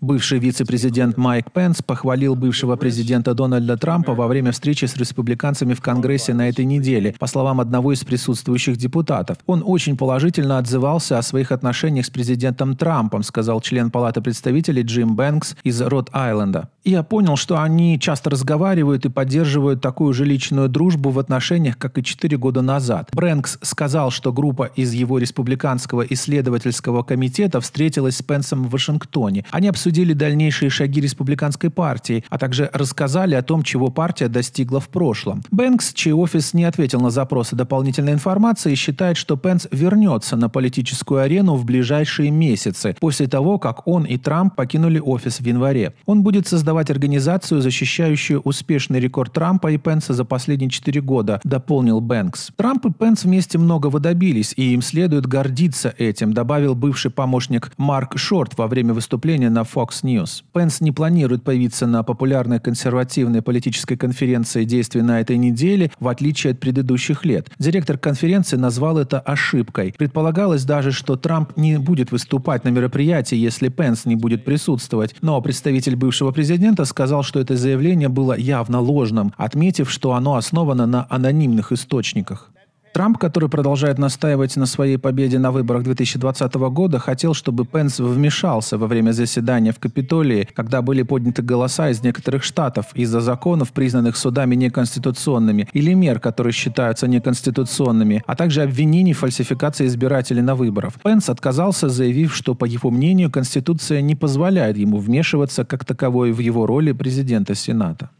Бывший вице-президент Майк Пенс похвалил бывшего президента Дональда Трампа во время встречи с республиканцами в Конгрессе на этой неделе, по словам одного из присутствующих депутатов. Он очень положительно отзывался о своих отношениях с президентом Трампом, сказал член Палаты представителей Джим Бэнкс из Род-Айленда. Я понял, что они часто разговаривают и поддерживают такую же личную дружбу в отношениях, как и четыре года назад. Брэнкс сказал, что группа из его республиканского исследовательского комитета встретилась с Пенсом в Вашингтоне. Они обсудили обсудили дальнейшие шаги республиканской партии, а также рассказали о том, чего партия достигла в прошлом. Бэнкс, чей офис не ответил на запросы дополнительной информации, считает, что Пенс вернется на политическую арену в ближайшие месяцы, после того, как он и Трамп покинули офис в январе. Он будет создавать организацию, защищающую успешный рекорд Трампа и Пенса за последние четыре года, дополнил Бэнкс. Трамп и Пенс вместе многого добились, и им следует гордиться этим, добавил бывший помощник Марк Шорт во время выступления на форуме Fox News. Пенс не планирует появиться на популярной консервативной политической конференции действий на этой неделе, в отличие от предыдущих лет. Директор конференции назвал это ошибкой. Предполагалось даже, что Трамп не будет выступать на мероприятии, если Пенс не будет присутствовать. Но представитель бывшего президента сказал, что это заявление было явно ложным, отметив, что оно основано на анонимных источниках. Трамп, который продолжает настаивать на своей победе на выборах 2020 года, хотел, чтобы Пенс вмешался во время заседания в Капитолии, когда были подняты голоса из некоторых штатов из-за законов, признанных судами неконституционными, или мер, которые считаются неконституционными, а также обвинений в фальсификации избирателей на выборах. Пенс отказался, заявив, что, по его мнению, Конституция не позволяет ему вмешиваться как таковой в его роли президента Сената.